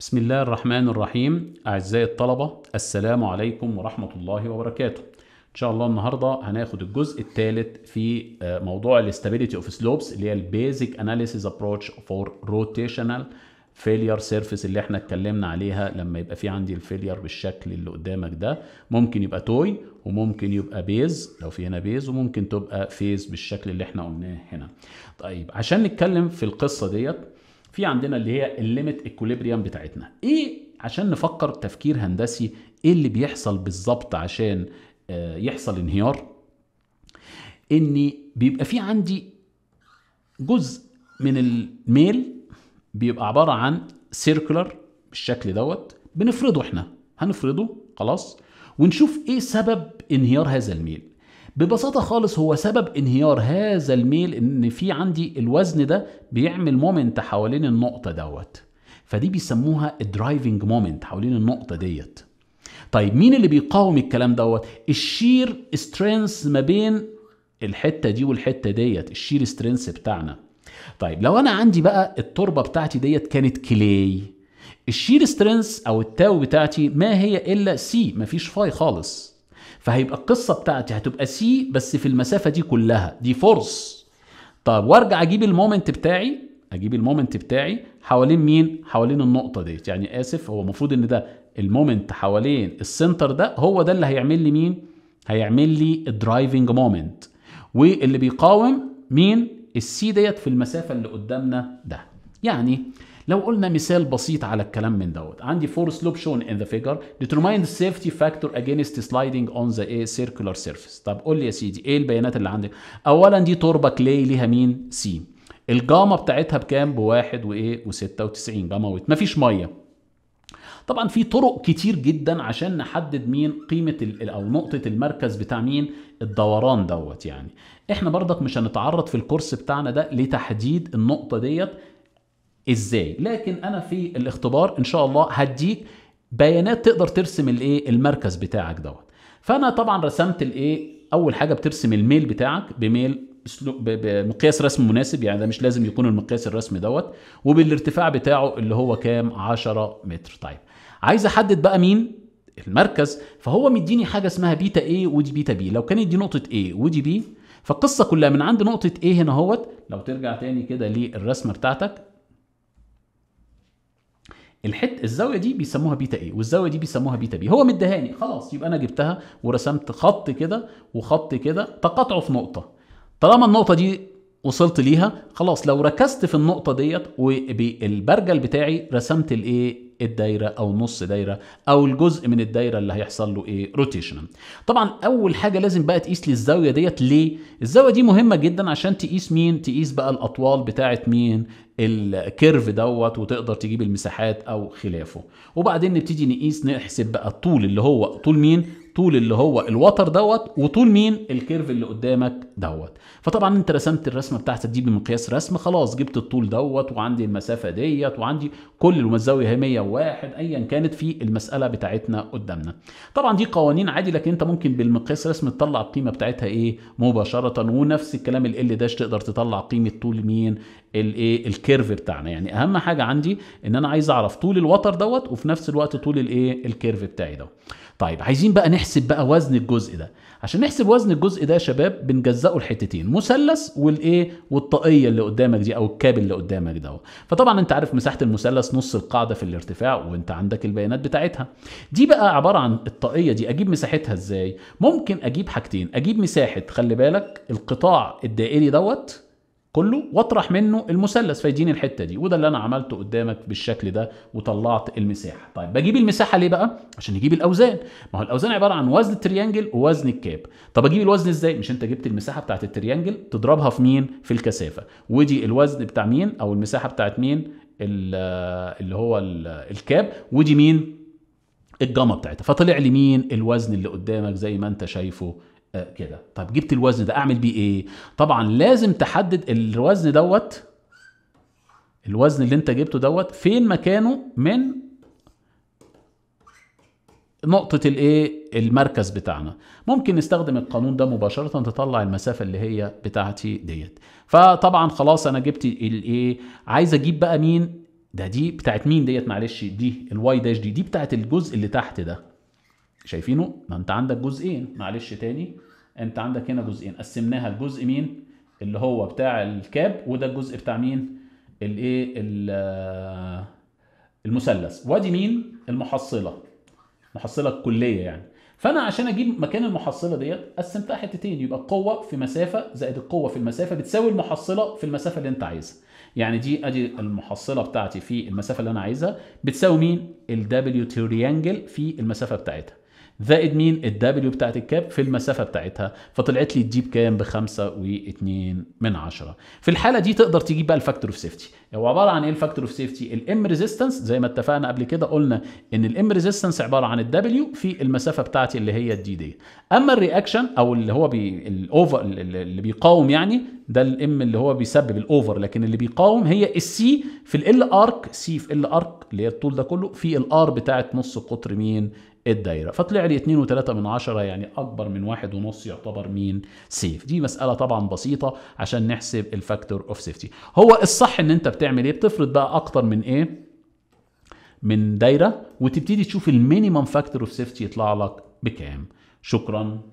بسم الله الرحمن الرحيم أعزائي الطلبة السلام عليكم ورحمة الله وبركاته إن شاء الله النهاردة هناخد الجزء الثالث في آه، موضوع الاستابيليتي اوف سلوبس اللي هي البيزك اناليسيز ابروتش فور روتيشنال فيلير سيرفيس اللي احنا اتكلمنا عليها لما يبقى في عندي الفيلير بالشكل اللي قدامك ده ممكن يبقى توي وممكن يبقى بيز لو في هنا بيز وممكن تبقى فيز بالشكل اللي احنا قلناه هنا طيب عشان نتكلم في القصة ديت في عندنا اللي هي الليميت اكوليبريم بتاعتنا ايه عشان نفكر تفكير هندسي ايه اللي بيحصل بالظبط عشان آه، يحصل انهيار ان بيبقى في عندي جزء من الميل بيبقى عباره عن سيركلر بالشكل دوت بنفرضه احنا هنفرضه خلاص ونشوف ايه سبب انهيار هذا الميل ببساطة خالص هو سبب انهيار هذا الميل ان في عندي الوزن ده بيعمل مومنت حوالين النقطة دوت فدي بيسموها الدرايفنج مومنت حوالين النقطة ديت طيب مين اللي بيقاوم الكلام دوت الشير سترينث ما بين الحتة دي والحتة ديت الشير سترينث بتاعنا طيب لو انا عندي بقى التربة بتاعتي ديت كانت كلي الشير سترينث او التاو بتاعتي ما هي الا سي مفيش فاي خالص فهيبقى القصه بتاعتي هتبقى سي بس في المسافه دي كلها دي فورس طب وارجع اجيب المومنت بتاعي اجيب المومنت بتاعي حوالين مين حوالين النقطه ديت يعني اسف هو المفروض ان ده المومنت حوالين السنتر ده هو ده اللي هيعمل لي مين هيعمل لي الدرايفنج مومنت واللي بيقاوم مين السي ديت في المسافه اللي قدامنا ده يعني لو قلنا مثال بسيط على الكلام من دوت عندي فور سلوب شون ان ذا فيجر ديترماين سيفتي فاكتور اجينست سلايدنج اون ذا ايه سيركلر سيرفيس طب قول لي يا سيدي ايه البيانات اللي عندك اولا دي تربه كلي ليها مين سي الجاما بتاعتها بكام بواحد وايه و96 جاما ويت مفيش ميه طبعا في طرق كتير جدا عشان نحدد مين قيمه او نقطه المركز بتاع مين الدوران دوت يعني احنا برضك مش هنتعرض في الكورس بتاعنا ده لتحديد النقطه ديت ازاي لكن انا في الاختبار ان شاء الله هديك بيانات تقدر ترسم الايه المركز بتاعك دوت فانا طبعا رسمت الايه اول حاجه بترسم الميل بتاعك بميل بمقياس رسم مناسب يعني ده مش لازم يكون المقياس الرسمي دوت وبالارتفاع بتاعه اللي هو كام 10 متر طيب عايز احدد بقى مين المركز فهو مديني حاجه اسمها بيتا ايه ودي بيتا بي لو كانت دي نقطه ايه ودي بي فالقصه كلها من عند نقطه ايه هنا اهوت لو ترجع تاني كده للرسمه بتاعتك الحت الزاويه دي بيسموها بيتا ايه والزاويه دي بيسموها بيتا بي هو مدهاني خلاص يبقى انا جبتها ورسمت خط كده وخط كده تقطعه في نقطه طالما النقطه دي وصلت ليها خلاص لو ركزت في النقطه ديت وبالبرجل بتاعي رسمت الايه الدايره او نص دايره او الجزء من الدايره اللي هيحصل له ايه روتيشنال طبعا اول حاجه لازم بقى تقيس لي الزاويه ديت ليه الزاويه دي مهمه جدا عشان تقيس مين تقيس بقى الاطوال بتاعه مين الكيرف دوت وتقدر تجيب المساحات او خلافه وبعدين نبتدي نقيس نحسب بقى الطول اللي هو طول مين طول اللي هو الوتر دوت وطول مين الكيرف اللي قدامك دوت فطبعا انت رسمت الرسمه بتاعتك دي بمقياس رسم خلاص جبت الطول دوت وعندي المسافه ديت وعندي كل الزاويه هي 101 ايا كانت في المساله بتاعتنا قدامنا طبعا دي قوانين عادي لكن انت ممكن بالمقياس رسم تطلع القيمه بتاعتها ايه مباشره ونفس الكلام ال داش تقدر تطلع قيمه طول مين الايه الكيرف بتاعنا يعني اهم حاجه عندي ان انا عايز اعرف طول الوتر دوت وفي نفس الوقت طول الايه الكيرف بتاعي ده طيب عايزين بقى نحسب بقى وزن الجزء ده عشان نحسب وزن الجزء ده يا شباب بنجزأه لحتتين مثلث والايه والطاقيه اللي قدامك دي او الكابل اللي قدامك دوت فطبعا انت عارف مساحه المثلث نص القاعده في الارتفاع وانت عندك البيانات بتاعتها دي بقى عباره عن الطاقيه دي اجيب مساحتها ازاي ممكن اجيب حاجتين اجيب مساحه خلي بالك القطاع الدائري دوت كله واطرح منه المثلث فيديني الحته دي وده اللي انا عملته قدامك بالشكل ده وطلعت المساحه طيب بجيب المساحه ليه بقى عشان نجيب الاوزان ما هو الاوزان عباره عن وزن التريانجل ووزن الكاب طب اجيب الوزن ازاي مش انت جبت المساحه بتاعه التريانجل تضربها في مين في الكثافه ودي الوزن بتاع مين او المساحه بتاعه مين آه، اللي هو آه، الكاب ودي مين الجامه بتاعتها فطلع لي مين الوزن اللي قدامك زي ما انت شايفه كده طب جبت الوزن ده اعمل بيه ايه طبعا لازم تحدد الوزن دوت الوزن اللي انت جبته دوت فين مكانه من نقطة الايه المركز بتاعنا ممكن نستخدم القانون ده مباشرة تطلع المسافة اللي هي بتاعتي ديت فطبعا خلاص انا جبت الايه عايز اجيب بقى مين ده دي بتاعت مين ديت معلش دي الواي داش دي دي بتاعت الجزء اللي تحت ده شايفينه ما انت عندك جزئين معلش تاني انت عندك هنا جزئين قسمناها لجزء مين اللي هو بتاع الكاب وده الجزء بتاع مين الايه المثلث وادي مين المحصله المحصله الكليه يعني فانا عشان اجيب مكان المحصله ديت قسمتها حتتين يبقى القوه في مسافه زائد القوه في المسافه بتساوي المحصله في المسافه اللي انت عايزها يعني دي ادي المحصله بتاعتي في المسافه اللي انا عايزها بتساوي مين الدبليو تريانجل في المسافه بتاعتها زائد مين الدبليو بتاعت الكاب في المسافه بتاعتها فطلعت لي تجيب كام ب 5.2 من 10 في الحاله دي تقدر تجيب بقى الفاكتور اوف سيفتي هو عباره عن ايه الفاكتور اوف سيفتي الام ريزيستنس زي ما اتفقنا قبل كده قلنا ان الام ريزيستنس عباره عن الدبليو في المسافه بتاعتي اللي هي الدي دي اما الرياكشن او اللي هو بي الاوفر اللي بيقاوم يعني ده الام اللي هو بيسبب الاوفر لكن اللي بيقاوم تقاوم هي السي في ال ارك سي في ال ارك اللي هي الطول ده كله في الار بتاعت نص قطر مين الدايره فطلع لي 2 و3 من 10 يعني اكبر من 1 ونص يعتبر مين سيف دي مساله طبعا بسيطه عشان نحسب الفاكتور اوف سيفتي هو الصح ان انت بتعمل ايه بتفرض بقى اكتر من ايه من دايره وتبتدي تشوف المينيمم فاكتور اوف سيفتي يطلع لك بكام شكرا